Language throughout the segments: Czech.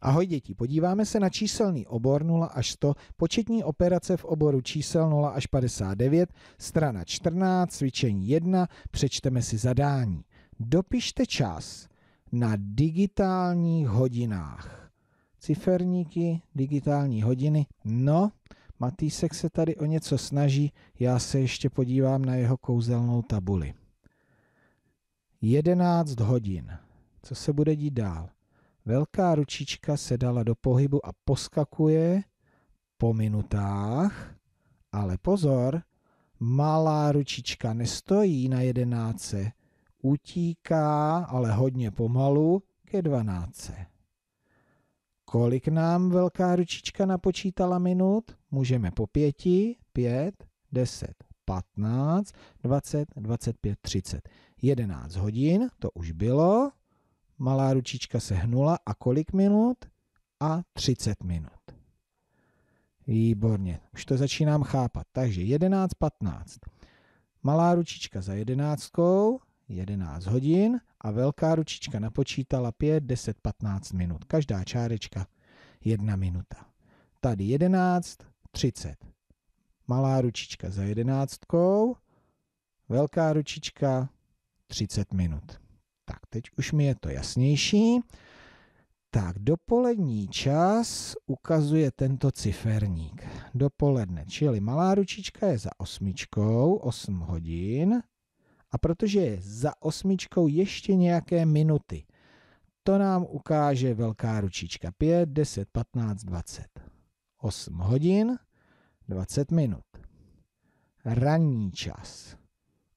Ahoj děti, podíváme se na číselný obor 0 až 100, početní operace v oboru čísel 0 až 59, strana 14, cvičení 1, přečteme si zadání. Dopište čas na digitálních hodinách. Ciferníky, digitální hodiny, no, Matýsek se tady o něco snaží, já se ještě podívám na jeho kouzelnou tabuli. 11 hodin. Co se bude dít dál? Velká ručička se dala do pohybu a poskakuje po minutách, ale pozor, malá ručička nestojí na jedenáce, utíká, ale hodně pomalu, ke dvanáce. Kolik nám velká ručička napočítala minut? Můžeme po pěti, pět, deset, patnáct, dvacet, dvacet pět, třicet. Jedenáct hodin, to už bylo malá ručička se hnula a kolik minut? A 30 minut. Výborně, už to začínám chápat. Takže 11.15. Malá ručička za jedenáctkou, 11 hodin a velká ručička napočítala 5, 10, 15 minut. Každá čárečka 1 minuta. Tady 11, 30. Malá ručička za jedenáctkou, velká ručička 30 minut. Teď už mi je to jasnější. Tak dopolední čas ukazuje tento ciferník. Dopoledne, čili malá ručička je za osmičkou, 8 hodin. A protože je za osmičkou ještě nějaké minuty, to nám ukáže velká ručička 5, 10, 15, 20. 8 hodin, 20 minut. Ranní čas.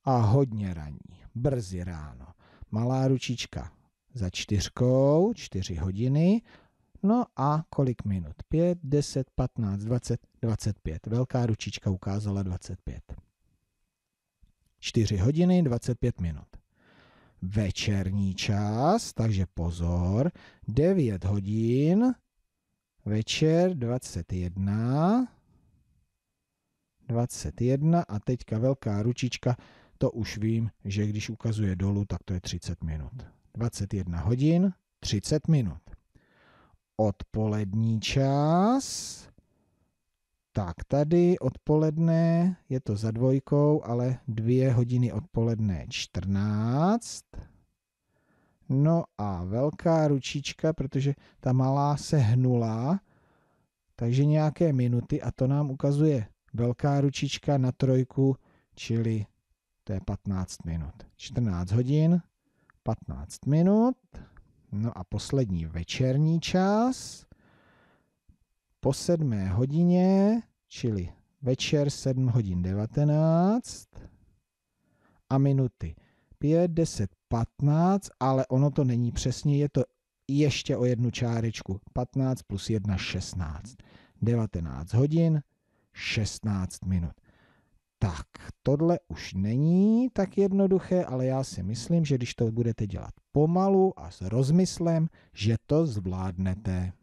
A hodně ranní, brzy ráno malá ručička za čtyřkou, čtyři hodiny, no a kolik minut? 5, 10, 15, 20, 25. Velká ručička ukázala 25. 4 hodiny, 25 minut. Večerní čas, takže pozor, 9 hodin, večer 21, 21 a teďka velká ručička to už vím, že když ukazuje dolů, tak to je 30 minut. 21 hodin, 30 minut. Odpolední čas. Tak tady odpoledne je to za dvojkou, ale dvě hodiny odpoledne 14. No a velká ručička, protože ta malá se hnula, takže nějaké minuty a to nám ukazuje velká ručička na trojku, čili to je 15 minut. 14 hodin, 15 minut. No a poslední večerní čas po 7 hodině, čili večer 7 hodin 19 a minuty 5, 10, 15, ale ono to není přesně, je to ještě o jednu čárečku. 15 plus 1, 16. 19 hodin, 16 minut tak, tohle už není tak jednoduché, ale já si myslím, že když to budete dělat pomalu a s rozmyslem, že to zvládnete.